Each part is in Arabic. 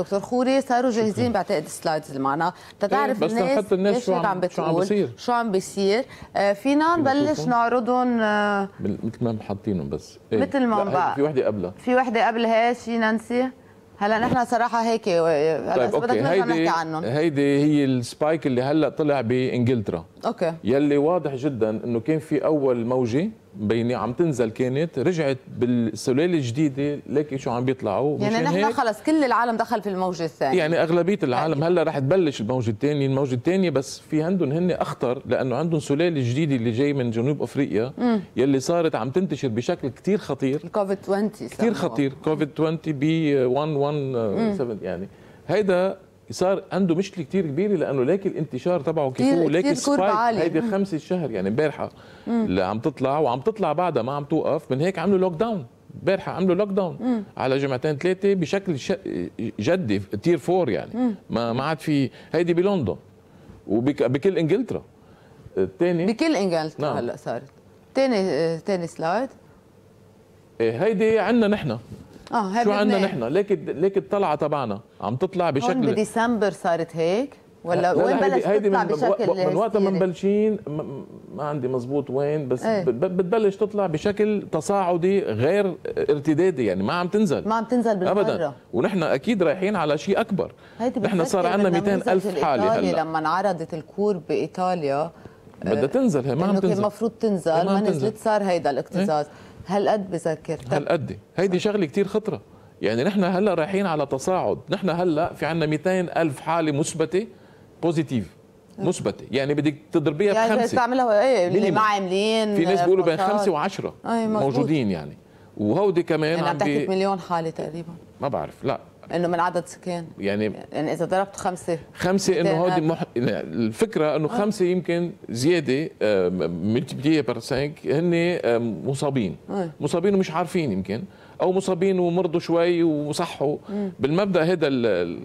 دكتور خوري صاروا جاهزين بعتقد السلايدز اللي معنا تتعرف إيه الناس, الناس شو عم بتقول شو عم بيصير شو عم بيصير آه فينا نبلش نعرضهم آه مثل ما حاطينهم بس إيه؟ مثل ما بقى في وحده قبلها في وحده قبلها شي نانسي هلا نحن صراحه هيك آه، هلا طيب بدك نحكي عنهم هيدي هي السبايك اللي هلا طلع بانجلترا اوكي يلي واضح جدا انه كان في اول موجه بيني عم تنزل كانت رجعت بالسلاله الجديده لكن شو عم بيطلعوا يعني نحن خلص كل العالم دخل في الموجه الثانيه يعني اغلبيه العالم يعني هلا رح تبلش الموجه الثانيه الموجه الثانيه بس في عندهم هن اخطر لانه عندهم سلاله جديده اللي جاي من جنوب افريقيا مم. يلي صارت عم تنتشر بشكل كثير خطير كوفيد 20 كثير خطير كوفيد 20 بي 117 يعني هيدا صار عنده مشكله كثير كبيره لانه ليك الانتشار تبعه كيفو ليك السبايك هيدي خمسة الشهر يعني امبارحه اللي عم تطلع وعم تطلع بعدها ما عم توقف من هيك عملوا لوك داون امبارحه عملوا لوك داون على جمعتين ثلاثه بشكل ش... جدي تير فور يعني ما ما عاد في هيدي بلندن وبكل انجلترا الثاني بكل انجلترا نعم. هلا صارت ثاني ثاني سلايد هيدي عندنا نحن اه شو عندنا نحن ليك ليك الطلعه تبعنا عم تطلع بشكل هون بديسمبر صارت هيك ولا لا وين بلشت هيدي تطلع من بشكل من وقت ما مبلشين ما عندي مزبوط وين بس ايه؟ بتبلش تطلع بشكل تصاعدي غير ارتدادي يعني ما عم تنزل ما عم تنزل بالمره ابدا ونحن اكيد رايحين على شيء اكبر نحن صار عندنا 200 الف حاله هلا لما انعرضت الكور بايطاليا بدها آه، تنزل هي ما عم تنزل المفروض تنزل ما, ما نزلت صار هيدا الاكتظاظ ايه؟ هالقد بذكر هالقد هيدي شغله كتير خطره يعني نحن هلا رايحين على تصاعد نحن هلا في عندنا 200 ألف حاله مثبته بوزيتيف مثبته يعني بدك تضربيها يعني بخمسه تعملها ايه اللي ما عاملين في ناس آه، بيقولوا بين خمسه وعشرة موجودين يعني وهودي كمان يعني عم تحكي مليون حاله تقريبا ما بعرف لا انه من عدد سكان يعني يعني اذا ضربت خمسه خمسه انه هودي مح... الفكره انه آه. خمسه يمكن زياده ملتيبليه بار 5 هن مصابين آه. مصابين ومش عارفين يمكن او مصابين ومرضوا شوي وصحوا بالمبدا هذا إيه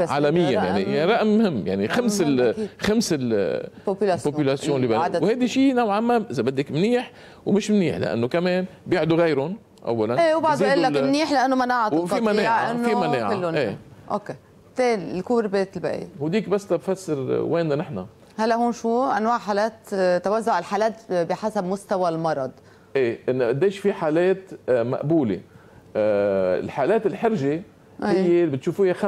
عالميا يعني رقم, يعني رقم مهم يعني خمس ال خمس البوبولاسيون اللي وهذا شيء نوعا ما اذا بدك منيح ومش منيح لانه كمان بيعدوا غيرهم اولا إيه، وبعده قال لك منيح لانه مناعه وفي مناعه في مناعه ايه. اوكي تاني بيت الباقي وديك بس تفسر وين نحن هلا هون شو انواع حالات توزع الحالات بحسب مستوى المرض ايه انه قديش في حالات آه، مقبوله آه، الحالات الحرجه إيه. هي اللي بتشوفوها 5% 5.10%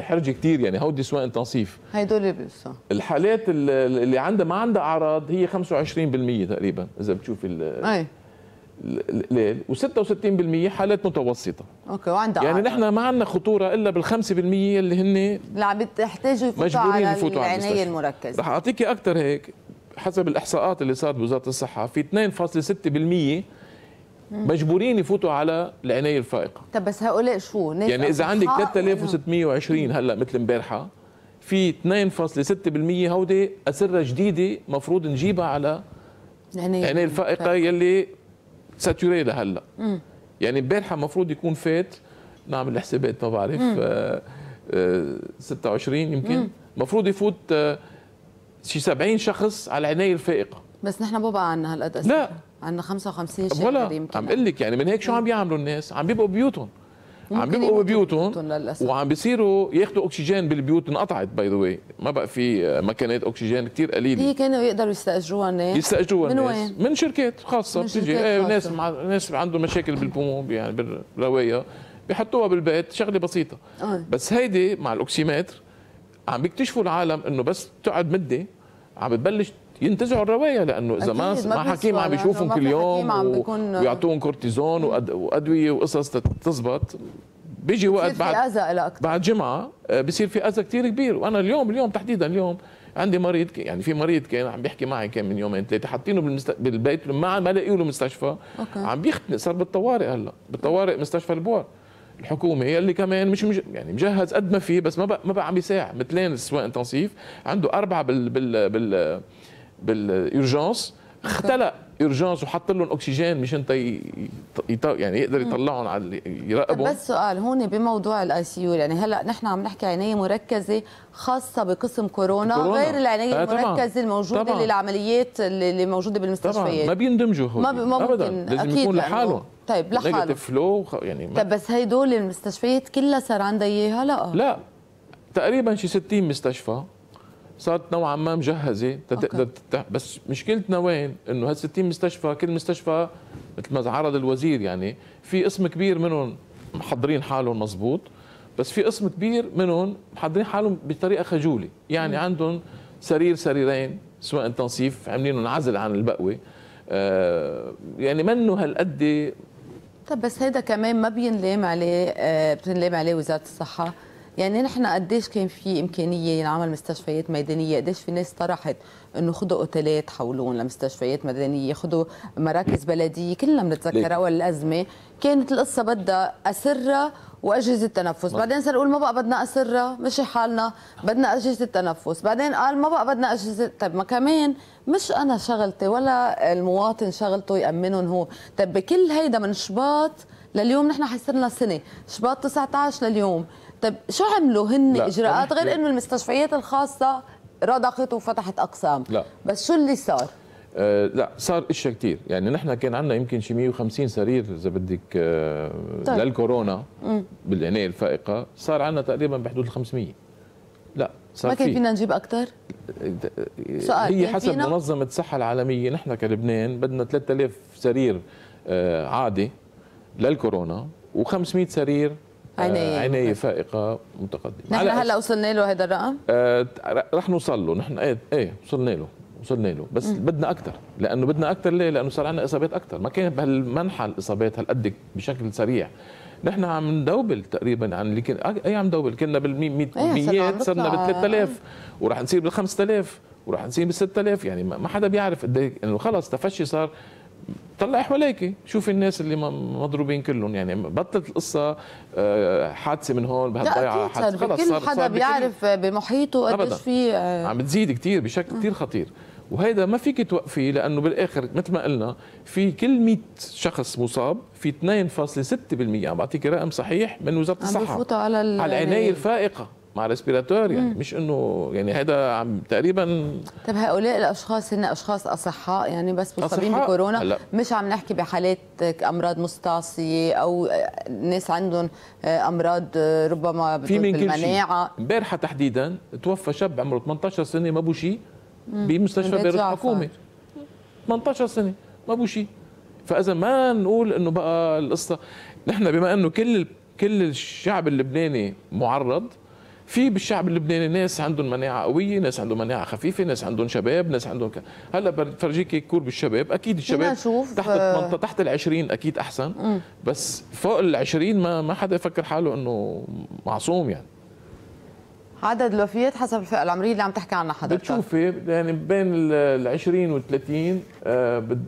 حرجه كثير يعني هودي سواء انتنسيف هدول بس الحالات اللي عندها ما عندها اعراض هي 25% تقريبا اذا بتشوفي أيه. ليل و66% حالات متوسطه اوكي وعندها يعني نحن ما عندنا خطوره الا بال5% اللي هن اللي عم بتحتاجوا يفوتوا على العنايه المركزه رح اعطيكي اكثر هيك حسب الاحصاءات اللي صارت بوزاره الصحه في 2.6% مجبورين يفوتوا على العنايه الفائقه طب بس هؤلاء شو يعني اذا عندك 3620 هلا مثل امبارحه في 2.6% هودي اسره جديده مفروض نجيبها على العنايه الفائقه يلي ساتوري لهلا يعني امبارحه المفروض يكون فات نعمل الحسابات ما بعرف آه آه 26 يمكن المفروض يفوت آه شي 70 شخص على العنايه الفائقه بس نحن ما بقى عندنا هالقد لا عندنا 55 شهر يمكن عم اقول لك يعني من هيك شو عم بيعملوا الناس عم بيبقوا بيوتهم عم بيبقوا ببيوتهم وعم بيصيروا ياخذوا اكسجين بالبيوت انقطعت باي ذا واي ما بقى في آه، مكنات اكسجين كثير قليله هي كانوا يقدروا يستاجروها الناس يستاجروها الناس من, من شركات خاصه من شركات بتيجي آه، ناس مع ناس عندهم مشاكل بالبوم يعني بالروايه بيحطوها بالبيت شغله بسيطه أوه. بس هيدي مع الاوكسيمتر عم بيكتشفوا العالم انه بس تقعد مده عم بتبلش ينتزعوا الروايه لانه اذا ما ما حكيم عم بيشوفهم كل يوم ويعطوهم كورتيزون وادويه وقصص تزبط بيجي وقت بعد بعد جمعه آه، بصير في اذى كثير كبير وانا اليوم اليوم تحديدا اليوم عندي مريض يعني في مريض كان عم بيحكي معي كان من يومين ثلاثه حاطينه بالمست... بالبيت ما ما لاقيه له مستشفى أوكي. عم بيختنق صار بالطوارئ هلا بالطوارئ مستشفى البوار الحكومه يلي كمان مش مج... يعني مجهز قد ما في بس ما بقى ما بقى عم يساعد مثلين السواق انتنسيف عنده اربعه بال بال بال بالارجانس اختلق ارجانس وحط لهم اكسجين مشان يعني يقدر يطلعهم على يراقبهم بس سؤال هون بموضوع الاي سي يو يعني هلا نحن عم نحكي عنايه مركزه خاصه بقسم كورونا, كورونا. غير العنايه آه المركزه الموجوده طبعا. للعمليات اللي موجوده بالمستشفيات طبعا ما بيندمجوا هون ما, ب... ما ممكن أبداً. لازم يكون لحالهم طيب لحالهم فلو يعني ما. طيب بس هدول المستشفيات كلها صار عندها اياها لا لا تقريبا شي 60 مستشفى صارت نوعا ما مجهزه تقدر بس مشكلتنا وين؟ انه هال 60 مستشفى كل مستشفى مثل ما عرض الوزير يعني في قسم كبير منهم محضرين حالهم مزبوط بس في قسم كبير منهم محضرين حالهم بطريقه خجوله يعني م. عندهم سرير سريرين سواء تنصيف عاملينهم عزل عن البقوه آه يعني منه هالقد طب بس هيدا كمان ما بينلام عليه آه بتنلام عليه وزاره الصحه يعني نحن قديش كان في امكانيه ينعمل مستشفيات ميدانيه قديش في ناس طرحت انه خذوا اوتيلات حولون لمستشفيات مدنيه خذوا مراكز بلديه كلنا بنتذكر اول الازمه كانت القصه بدها اسره واجهزه تنفس بعدين صار يقول ما بقى بدنا اسره مشي حالنا بدنا اجهزه تنفس بعدين قال ما بقى بدنا اجهزه طيب ما كمان مش انا شغلتي ولا المواطن شغلته يامنهم هو طيب بكل هيدا من شباط لليوم نحن حيصير لنا سنه شباط 19 لليوم طيب شو عملوا هن لا. اجراءات غير يعني انه المستشفيات الخاصه رضخت وفتحت اقسام لا. بس شو اللي صار آه لا صار اشياء كثير يعني نحن كان عندنا يمكن شي 150 سرير اذا بدك آه طيب. للكورونا بالعنايه الفائقه صار عندنا تقريبا بحدود ال 500 لا صار ما كان فينا نجيب اكثر سؤال هي حسب فينا؟ منظمه الصحه العالميه نحن كلبنان بدنا 3000 سرير آه عادي للكورونا و500 سرير عناية عناية فائقة متقدمة نحن هلا وصلنا له هذا الرقم؟ آه رح نوصل له نحن ايه ايه وصلنا له وصلنا له بس م. بدنا اكثر لانه بدنا اكثر ليه؟ لانه صار عندنا اصابات اكثر ما كان بهالمنحى الاصابات هالقد بشكل سريع نحن عم ندوبل تقريبا عن اللي كان اي عم ندوبل كنا بال 100 إيه، صرنا بال 3000 وراح نصير بال 5000 وراح نصير بال 6000 يعني ما حدا بيعرف قد ايه انه خلص تفشي صار طلع حواليك شوف الناس اللي مضروبين كلهم يعني بطلت القصه آه، حادثه من هون بهالضيعه حادثه خلص كل حدا صار بيعرف بمحيطه قديش في آه، عم بتزيد كثير بشكل كثير خطير وهيدا ما فيك توقفي لانه بالاخر مثل ما قلنا في كل 100 شخص مصاب في 2.6% عم بعطيك رقم صحيح من وزاره الصحه على, على العنايه يعني الفائقه مع ريسبيراتور يعني مش انه يعني هذا عم تقريبا طب هؤلاء الاشخاص هن اشخاص اصحاء يعني بس مصابين بكورونا هلا. مش عم نحكي بحالات امراض مستعصيه او ناس عندهم امراض ربما في بالمناعه امبارحه تحديدا توفى شاب عمره 18 سنه ما بو شيء بمستشفى بيروت حكومي 18 سنه ما بو شيء فاذا ما نقول انه بقى القصه نحن بما انه كل كل الشعب اللبناني معرض في بالشعب اللبناني ناس عندهم مناعه قويه ناس عندهم مناعه خفيفه ناس عندهم شباب ناس عندهم ك... هلا بفرجيك كور بالشباب اكيد الشباب تحت اه تحت ال20 اكيد احسن م. بس فوق ال20 ما ما حدا يفكر حاله انه معصوم يعني عدد الوفيات حسب الفئه العمريه اللي عم تحكي عنها حضرتك بتشوفي يعني بين ال 20 وال 30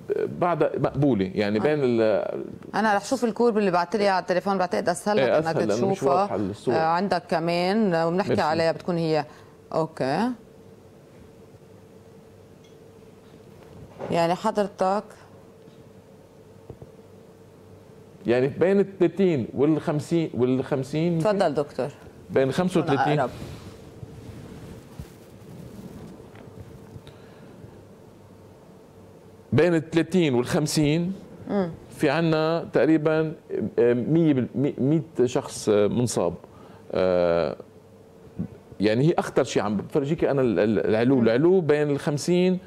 بعدها مقبوله يعني بين ال انا رح شوف الكورب اللي بعت لي على التليفون بعتقد اسهل لك إيه، انك تشوفها آه، عندك كمان آه، وبنحكي عليها بتكون هي اوكي يعني حضرتك يعني بين ال 30 وال 50 وال 50 تفضل دكتور بين 35 بين ال 30 وال 50 في عندنا تقريبا 100 آه، 100 شخص آه، منصاب آه، يعني هي اخطر شيء عم بفرجيك انا العلو العلو بين ال 50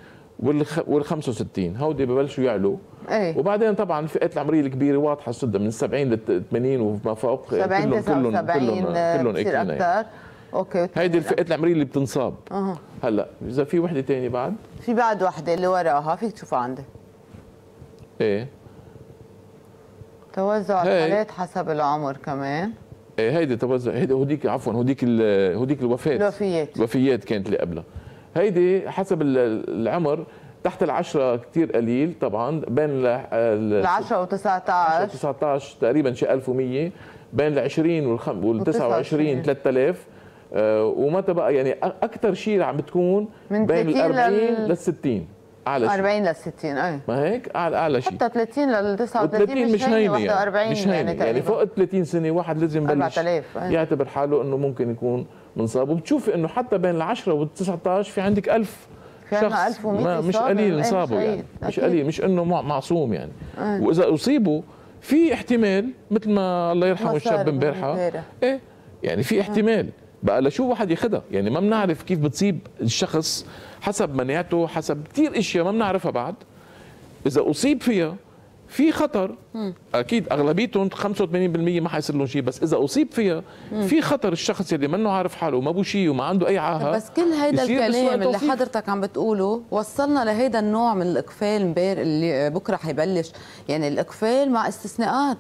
وال 65 هودي ببلشوا يعلوا أي. وبعدين طبعا الفئات العمريه الكبيره واضحه جدا من 70 ل 80 وما فوق 70 ل 79 كلهم كلهم, كلهم اكثر اوكي هيدي الفئه العمريه اللي بتنصاب أه. هلا اذا في وحده ثانيه بعد في بعد وحده اللي وراها فيك تشوفها عندي ايه توزع الحالات حسب العمر كمان ايه هيدي توزع هيدي هوديك عفوا هوديك هوديك الوفاه الوفيات الوفيات كانت اللي قبلها هيدي حسب العمر تحت العشرة كتير قليل طبعا بين ال 10 و 19 19 تقريبا شيء 1100 بين ال 20 وال 29 3000 آه، ومتى بقى يعني اكثر شيء عم بتكون من بين ال 40 لل 60 اعلى شيء 40 لل 60 اي ما هيك اعلى اعلى شيء حتى 30 لل 39 مش يعني. يعني هينه يعني 40 مش هينه يعني, يعني, يعني فوق 30 سنه واحد لازم يبلش يعتبر حاله انه ممكن يكون منصاب وبتشوفي انه حتى بين ال 10 وال 19 في عندك 1000 في عندنا 1100 مش قليل إيه، انصابوا يعني مش قليل مش انه معصوم يعني واذا اصيبوا في احتمال مثل ما الله يرحمه الشاب امبارحه ايه يعني في احتمال أه. بقى لشو واحد ياخذها يعني ما بنعرف كيف بتصيب الشخص حسب مناعته حسب كثير اشياء ما بنعرفها بعد اذا اصيب فيها في خطر مم. اكيد اغلبيتهم 85% ما حيصير لهم شيء بس اذا اصيب فيها مم. في خطر الشخص اللي منه عارف حاله وما شيء وما عنده اي عاهه بس كل هيدا الكلام اللي حضرتك عم بتقوله وصلنا لهيدا النوع من الاقفال امبارح اللي بكره حيبلش يعني الاقفال مع استثناءات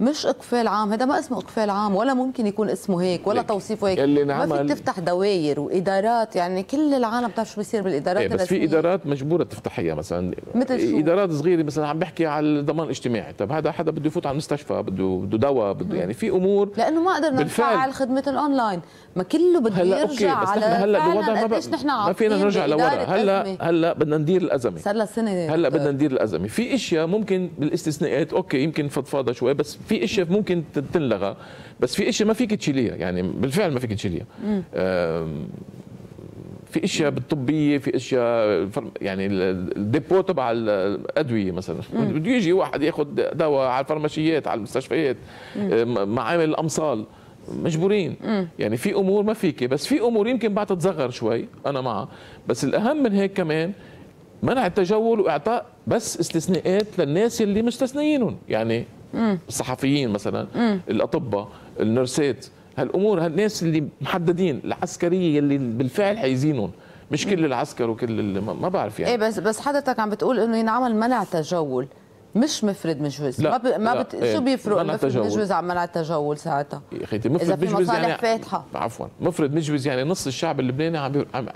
مش اقفال عام هذا ما اسمه اقفال عام ولا ممكن يكون اسمه هيك ولا توصيفه هيك اللي ما فيك تفتح دوائر وادارات يعني كل العالم بتعرف شو بيصير بالادارات إيه بس في ادارات مجبوره تفتحيها مثلا مثل شو؟ ادارات صغيره مثلا عم بحكي على الضمان الاجتماعي طب هذا حدا بده يفوت على المستشفى بده بده دواء بده يعني في امور لانه ما قدرنا نفعل خدمه الاونلاين ما كله بده هلا يرجع أوكي. بس على هلا بوضع ما, ما فينا نرجع لورا هلا هلا بدنا ندير الازمه صار لها سنه هلا بدنا ندير الازمه في اشياء ممكن بالاستثناءات اوكي يمكن فضفاضه شوي بس في اشياء ممكن تنلغى بس في اشياء ما فيك تشيليها يعني بالفعل ما فيك تشيليها في اشياء بالطبيه في اشياء يعني الديبو تبع الادويه مثلا بده يجي واحد ياخذ دواء على الفرماشيات على المستشفيات معامل الامصال مجبورين يعني في امور ما فيك بس في امور يمكن بعد تتصغر شوي انا معها بس الاهم من هيك كمان منع التجول واعطاء بس استثناءات للناس اللي مستثنيينهم يعني مم. الصحفيين مثلا مم. الاطباء النرسات هالامور هالناس اللي محددين العسكريه اللي بالفعل حيزينهم مش كل العسكر وكل ما بعرف يعني ايه بس بس حضرتك عم بتقول انه ينعمل منع تجول مش مفرد مجوز لا ما, ب... ما بت... إيه. شو بيفرق مفرد مجوز عن منع التجول ساعتها يا اخي مفرد مجوز يعني فاتحه عفوا مفرد مجوز يعني نص الشعب اللبناني عم, بي... عم...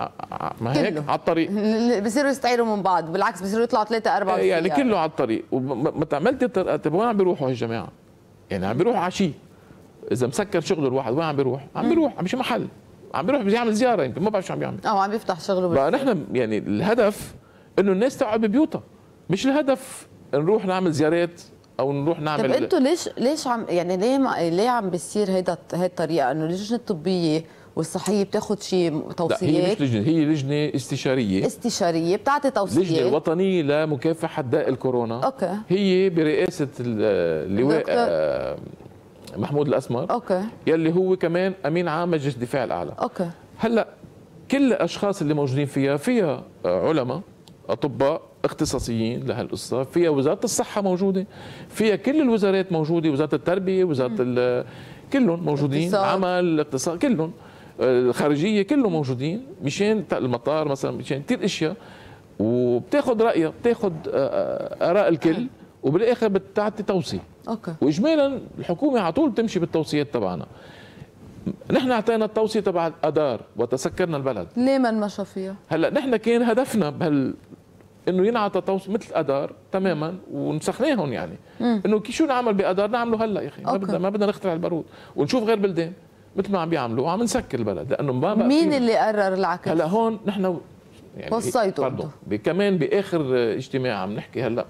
ما هيك على الطريق بصيروا يستعيروا من بعض بالعكس بصيروا يطلعوا ثلاثه اربعه إيه، يعني كله على الطريق ومتى عملت طب وين عم بيروحوا هالجماعه؟ يعني عم بيروحوا على شيء اذا مسكر شغله الواحد وين عم بيروح؟ عم بيروح عم بشي محل عم بيروح بيعمل زياره يمكن ما بعرف شو عم يعمل اه عم بيفتح شغله بقى نحن يعني الهدف انه الناس تقعد ببيوتها مش الهدف نروح نعمل زيارات او نروح نعمل طب انتوا ليش ليش عم يعني ليه ما ليه عم بيصير هيدا هي الطريقه انه اللجنه الطبيه والصحيه بتاخذ شيء توصيات لا هي مش لجنه هي لجنه استشاريه استشاريه بتعطي توصيات لجنه وطنيه لمكافحه داء الكورونا اوكي هي برئاسه اللواء آه، محمود الاسمر اوكي يلي هو كمان امين عام مجلس الدفاع الاعلى اوكي هلا كل الاشخاص اللي موجودين فيها فيها آه، علماء اطباء اختصاصيين لهالقصه فيها وزاره الصحه موجوده فيها كل الوزارات موجوده وزاره التربيه وزاره كلهم موجودين اقتصاد. عمل اقتصاد كلهم آه، الخارجيه كلهم موجودين مشان المطار مثلا مشان كثير اشياء وبتاخذ رايها بتاخذ آه، آه، اراء الكل وبالاخر بتعطي توصيه اوكي واجمالا الحكومه على طول بتمشي بالتوصيات تبعنا نحن اعطينا التوصيه تبع الادار وتسكرنا البلد ليه ما نمشى فيها؟ هلا نحن كان هدفنا بهال انه ينعطى طوس مثل ادار تماما ونسخناهم يعني انه كي شو نعمل بادار نعمله هلا يا اخي ما بدنا ما بدنا نخترع البارود ونشوف غير بلدان مثل ما عم بيعملوا وعم نسكر البلد لانه ما بقى مين اللي قرر العكس؟ هلا هون نحن يعني وصيتوا كمان باخر اجتماع عم نحكي هلا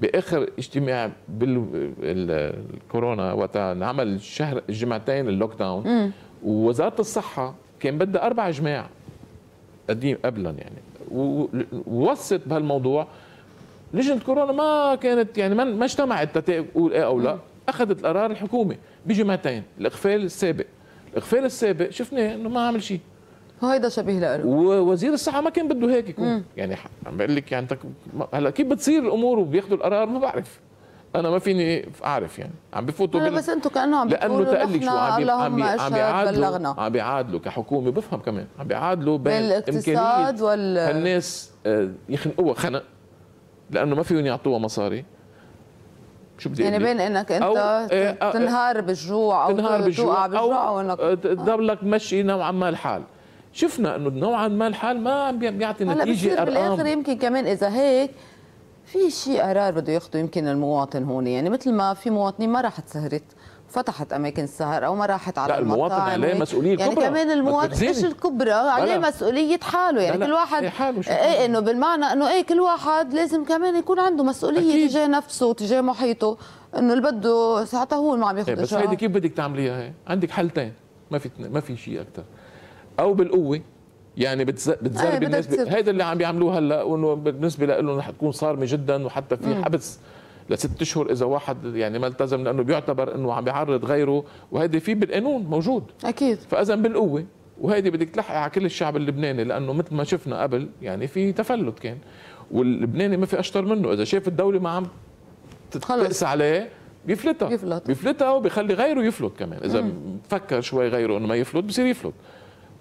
باخر اجتماع بالكورونا وقت انعمل شهر جمعتين اللوك داون ووزاره الصحه كان بدها اربع جماع قديم قبلا يعني ووسط بهالموضوع لجنه كورونا ما كانت يعني ما اجتمعت تقول ايه او لا اخذت القرار الحكومه بجمعتين الاقفال السابق الاقفال السابق شفناه انه ما عمل شيء هيدا شبيه لإله ووزير الصحه ما كان بده هيك يكون مم. يعني عم بقول لك يعني هلا كيف بتصير الامور وبياخذوا القرار ما بعرف انا ما فيني اعرف يعني عم بفوتوا بال... بس انتم كانه عم لانه تقلك شو عم عم عم بيعادلوا عم بيعادلوا كحكومه بفهم كمان عم بيعادلوا بين الاقتصاد وال هالناس آه، يخنقوها خنق لانه ما فيهم يعطوها مصاري شو بدي يعني بين انك انت أو آه، آه، تنهار بالجوع او تنهار بالجوع توقع بالجوع او, أو انك تضلك مشي نوعا ما الحال شفنا انه نوعا ما الحال ما عم بيعطي نتيجه ارقام بالاخر يمكن كمان اذا هيك في شيء قرار بده ياخذه يمكن المواطن هون يعني مثل ما في مواطنين ما راحت سهرت فتحت اماكن السهر او ما راحت على لا المواطن عليه مسؤوليه يعني كبرى يعني كمان المواطن مش الكبرى عليه مسؤوليه حاله يعني لا لا. كل واحد إيه, إيه انه بالمعنى انه ايه كل واحد لازم كمان يكون عنده مسؤوليه تجاه نفسه وتجاه محيطه انه اللي بده ساعتها هو اللي ما عم إيه، ياخذ بس هيدي كيف بدك تعمليها هي عندك حلتين ما في ما في شيء اكثر او بالقوه يعني بتزرب آه الناس هذا اللي عم يعملوه هلا وانه بالنسبه لهم رح تكون صارمه جدا وحتى في مم. حبس لست اشهر اذا واحد يعني ما التزم لانه بيعتبر انه عم بيعرض غيره وهيدي في بالقانون موجود اكيد فاذا بالقوه وهيدي بدك تلحقي على كل الشعب اللبناني لانه مثل ما شفنا قبل يعني في تفلت كان واللبناني ما في اشطر منه اذا شاف الدوله ما عم تقسى عليه بيفلتها بيفلت. بيفلتها وبيخلي غيره يفلت كمان اذا مم. فكر شوي غيره انه ما يفلت بصير يفلت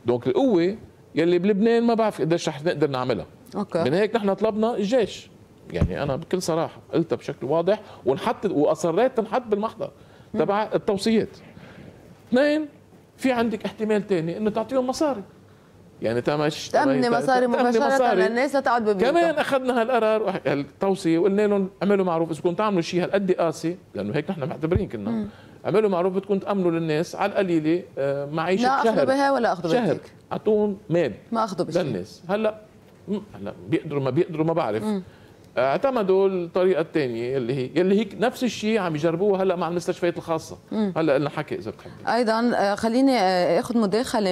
دونك القوه يلي بلبنان ما بعرف قديش رح نقدر نعملها أوكي. من هيك نحن طلبنا الجيش يعني انا بكل صراحه قلتها بشكل واضح ونحط واصريت تنحط بالمحضر تبع التوصيات اثنين في عندك احتمال ثاني انه تعطيهم مصاري يعني تمش تأمني مصاري مباشرة للناس لتقعد ببيوتها كمان أخذنا هالقرار التوصيه وقلنا لهم اعملوا معروف إذا كنتوا تعملوا شيء هالقد قاسي لأنه هيك نحن معتبرين كنا اعملوا معروف بدكم تامنوا للناس على القليله آه، معيشه لا شهر لا بها ولا اخذوا شهر اعطوهم مال ما اخذوا بشيء للناس هلا هلا بيقدروا ما بيقدروا ما بعرف م. آه، اعتمدوا الطريقه الثانيه اللي هي اللي هيك نفس الشيء عم يجربوها هلا مع المستشفيات الخاصه م. هلا لنا حكي اذا بتحب ايضا آه، خليني اخذ مداخله